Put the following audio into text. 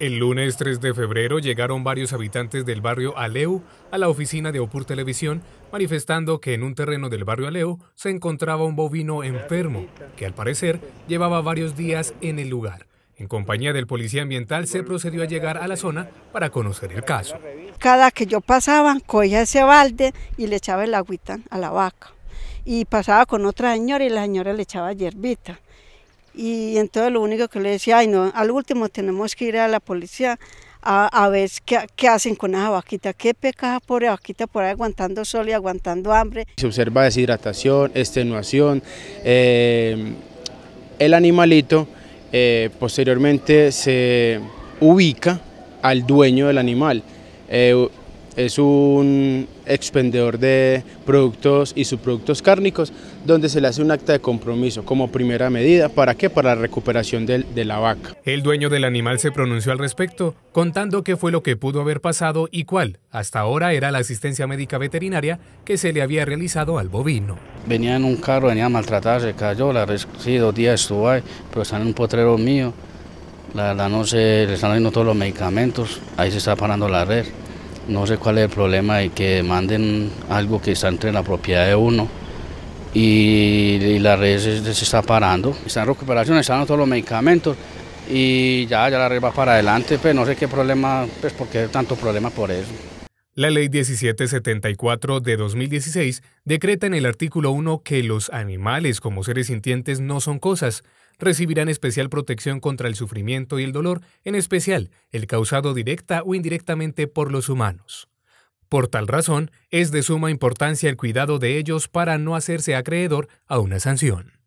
El lunes 3 de febrero llegaron varios habitantes del barrio Aleu a la oficina de Opur Televisión manifestando que en un terreno del barrio Aleu se encontraba un bovino enfermo que al parecer llevaba varios días en el lugar. En compañía del policía ambiental se procedió a llegar a la zona para conocer el caso. Cada que yo pasaba, cogía ese balde y le echaba el agüita a la vaca. Y pasaba con otra señora y la señora le echaba hierbita y entonces lo único que le decía, ay no, al último tenemos que ir a la policía a, ver qué, hacen con esa vaquita, qué por pobre vaquita por ahí aguantando sol y aguantando hambre. Se observa deshidratación, extenuación, eh, el animalito eh, posteriormente se ubica al dueño del animal. Eh, es un expendedor de productos y subproductos cárnicos, donde se le hace un acta de compromiso como primera medida. ¿Para qué? Para la recuperación de, la vaca. El dueño del animal se pronunció al respecto, contando qué fue lo que pudo haber pasado y cuál, hasta ahora, era la asistencia médica veterinaria que se le había realizado al bovino. Venía en un carro, venía maltratado se cayó, la sí, dos días estuvo ahí, pero está en un potrero mío. La no le están todos los medicamentos, ahí se está parando la red. No sé cuál es el problema de que manden algo que está entre la propiedad de uno y, la red se, está parando. Están en recuperación, están todos los medicamentos y ya, ya la red va para adelante, pero pues no sé qué problema, pues porque tanto problema por eso. La ley 1774 de 2016 decreta en el artículo 1 que los animales como seres sintientes no son cosas, recibirán especial protección contra el sufrimiento y el dolor, en especial el causado directa o indirectamente por los humanos. Por tal razón, es de suma importancia el cuidado de ellos para no hacerse acreedor a una sanción.